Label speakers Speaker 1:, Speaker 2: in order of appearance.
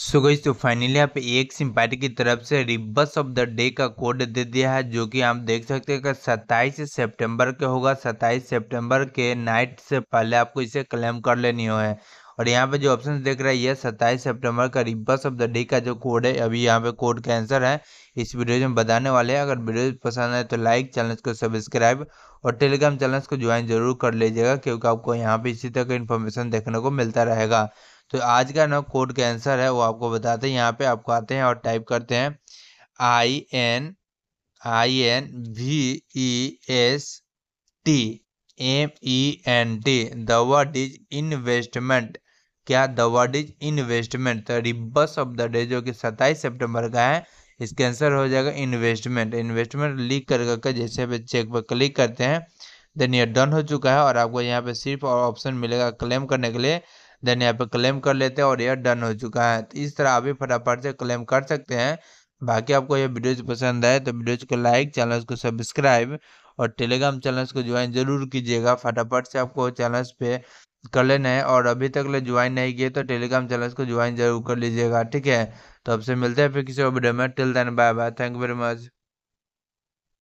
Speaker 1: सो गई तो फाइनली आप एक सिम पार्टी की तरफ से रिबस ऑफ द डे का कोड दे दिया है जो कि आप देख सकते हैं कि सत्ताईस सितंबर के होगा सत्ताईस सितंबर के नाइट से पहले आपको इसे क्लेम कर लेनी हो है और यहाँ पे जो ऑप्शन देख रहा है ये सत्ताईस सितंबर का रिबस ऑफ द डे का जो कोड है अभी यहाँ पे कोड का आंसर है इस वीडियो में बताने वाले हैं अगर वीडियो पसंद आए तो लाइक चैनल को सब्सक्राइब और टेलीग्राम चैनल को ज्वाइन जरूर कर लीजिएगा क्योंकि आपको यहाँ पे इसी तरह का इन्फॉर्मेशन देखने को मिलता रहेगा तो आज का ना कोड का आंसर है वो आपको बताते हैं यहाँ पे आपको आते हैं और टाइप करते हैं I N I N V E S T M E N T the word is investment क्या the word is investment rebus of the day जो कि सत्ताईस सितंबर का है इसका आंसर हो जाएगा इन्वेस्टमेंट इन्वेस्टमेंट लिख कर करके जैसे पे चेक पर क्लिक करते हैं देन ये डन हो चुका है और आपको यहाँ पे सिर्फ ऑप्शन मिलेगा क्लेम करने के लिए देन यहाँ पे क्लेम कर लेते हैं और यह डन हो चुका है तो इस तरह आप भी फटाफट से क्लेम कर सकते हैं बाकी आपको यह वीडियोज पसंद आए तो वीडियोज को लाइक चैनल को सब्सक्राइब और टेलीग्राम चैनल्स को ज्वाइन जरूर कीजिएगा फटाफट से आपको चैनल पे कर लेना है और अभी तक ले ज्वाइन नहीं किए तो टेलीग्राम चैनल्स को ज्वाइन जरूर कर लीजिएगा ठीक है तो आपसे मिलते हैं फिर किसी और वीडियो में till then bye bye thank you very much